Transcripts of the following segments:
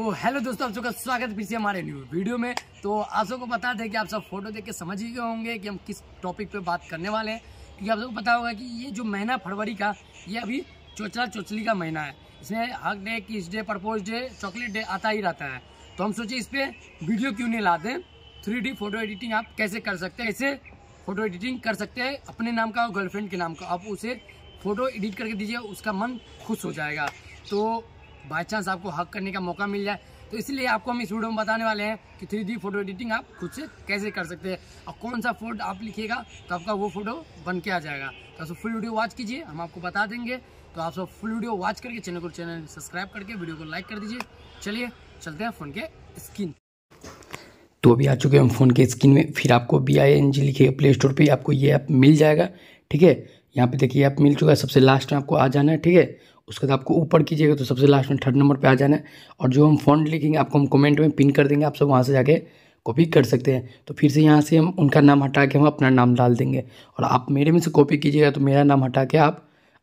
तो हेलो दोस्तों आप सबका स्वागत फिर से हमारे न्यू वीडियो में तो आप सबको पता था कि आप सब फोटो देख के समझ ही गए होंगे कि हम किस टॉपिक पे बात करने वाले हैं क्योंकि आप सबको पता होगा कि ये जो महीना फरवरी का ये अभी चोचला चोचली का महीना है इसमें hug day kiss day propose day chocolate day आता ही रहता है तो हम सोचे इस पर वीडियो क्यों नहीं लाते थ्री फोटो एडिटिंग आप कैसे कर सकते हैं इसे फोटो एडिटिंग कर सकते हैं अपने नाम का और गर्लफ्रेंड के नाम का आप उसे फ़ोटो एडिट करके दीजिए उसका मन खुश हो जाएगा तो बाई चांस आपको हक करने का मौका मिल जाए तो इसलिए आपको हम इस वीडियो में बताने वाले हैं कि थ्री डी फोटो एडिटिंग आप खुद से कैसे कर सकते हैं और कौन सा फोटो आप लिखिएगा तो आपका वो फोटो बन के आ जाएगा तो सब फुल वीडियो वॉच कीजिए हम आपको बता देंगे तो आप सब फुल वीडियो वॉच करके चैनल को चैनल सब्सक्राइब करके वीडियो को लाइक कर दीजिए चलिए चलते हैं फ़ोन के स्क्रीन तो अभी आ चुके हैं हम फ़ोन के स्क्रीन में फिर आपको बी आई एन जी लिखेगा प्ले स्टोर पर आपको ये ऐप मिल जाएगा ठीक है यहाँ पे देखिए ऐप मिल चुका है सबसे लास्ट में आपको आ जाना है ठीक है उसके बाद आपको ऊपर कीजिएगा तो सबसे लास्ट में थर्ड नंबर पे आ जाना है और जो हम फॉन्ट लिखेंगे आपको हम कमेंट में पिन कर देंगे आप सब वहाँ से जाके कॉपी कर सकते हैं तो फिर से यहाँ से हम उनका नाम हटा के हम अपना नाम डाल देंगे और आप मेरे में से कॉपी कीजिएगा तो मेरा नाम हटा के आप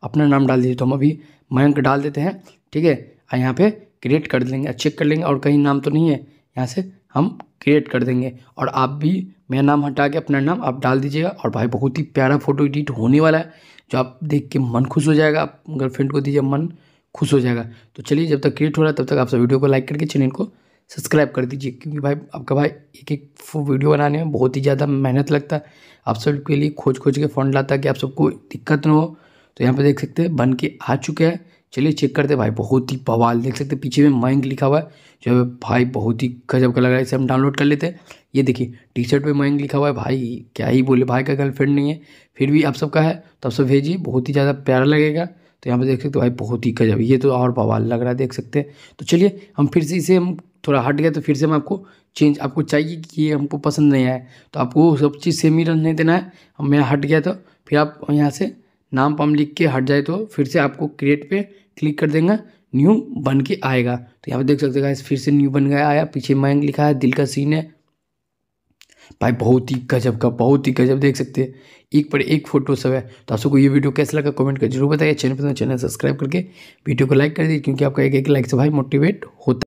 अपना नाम डाल दीजिए तो हम अभी मयंक डाल देते हैं ठीक है और यहाँ पर क्रिएट कर लेंगे चेक कर लेंगे और कहीं नाम तो नहीं है यहाँ से हम क्रिएट कर देंगे और आप भी मेरा नाम हटा के अपना नाम आप डाल दीजिएगा और भाई बहुत ही प्यारा फोटो एडिट होने वाला है जो आप देख के मन खुश हो जाएगा आप गर्लफ्रेंड को दीजिए मन खुश हो जाएगा तो चलिए जब तक क्रिएट हो रहा है तब तक आप सब वीडियो को लाइक करके चैनल को सब्सक्राइब कर दीजिए क्योंकि भाई आपका भाई एक एक वीडियो बनाने में बहुत ही ज़्यादा मेहनत लगता है आप सबके लिए खोज खोज के फ़ंड लाता है कि आप सबको दिक्कत ना हो तो यहाँ पर देख सकते हैं बन के आ चुके हैं चलिए चेक करते भाई बहुत ही बवाल देख सकते पीछे में मयंक लिखा हुआ है जो भाई बहुत ही गजब का लग रहा है इसे हम डाउनलोड कर लेते हैं ये देखिए टी शर्ट पर मयंक लिखा हुआ है भाई क्या ही बोले भाई का गर्लफ्रेंड नहीं है फिर भी आप सबका है तो आप सब भेजिए बहुत ही ज़्यादा प्यारा लगेगा तो यहाँ पर देख सकते भाई बहुत ही गजब ये तो और बवाल लग रहा है देख सकते हैं तो चलिए हम फिर से इसे हम थोड़ा हट गया तो फिर से हम आपको चेंज आपको चाहिए कि ये हमको पसंद नहीं आया तो आपको सब चीज़ सेम ही रहने देना है हम यहाँ हट गया तो फिर आप यहाँ से नाम पम लिख के हट जाए तो फिर से आपको क्रिएट पे क्लिक कर देंगे न्यू बन के आएगा तो यहाँ पे देख सकते हैं फिर से न्यू बन गया आया पीछे मैंग लिखा है दिल का सीन है भाई बहुत ही गजब का बहुत ही गजब देख सकते हैं एक पर एक फोटो सब है तो आप सबको ये वीडियो कैसा लगा कमेंट कर जरूर बताइए चैनल पर चैनल सब्सक्राइब करके वीडियो को लाइक कर दीजिए क्योंकि आपका एक एक लाइक से भाई मोटिवेट होता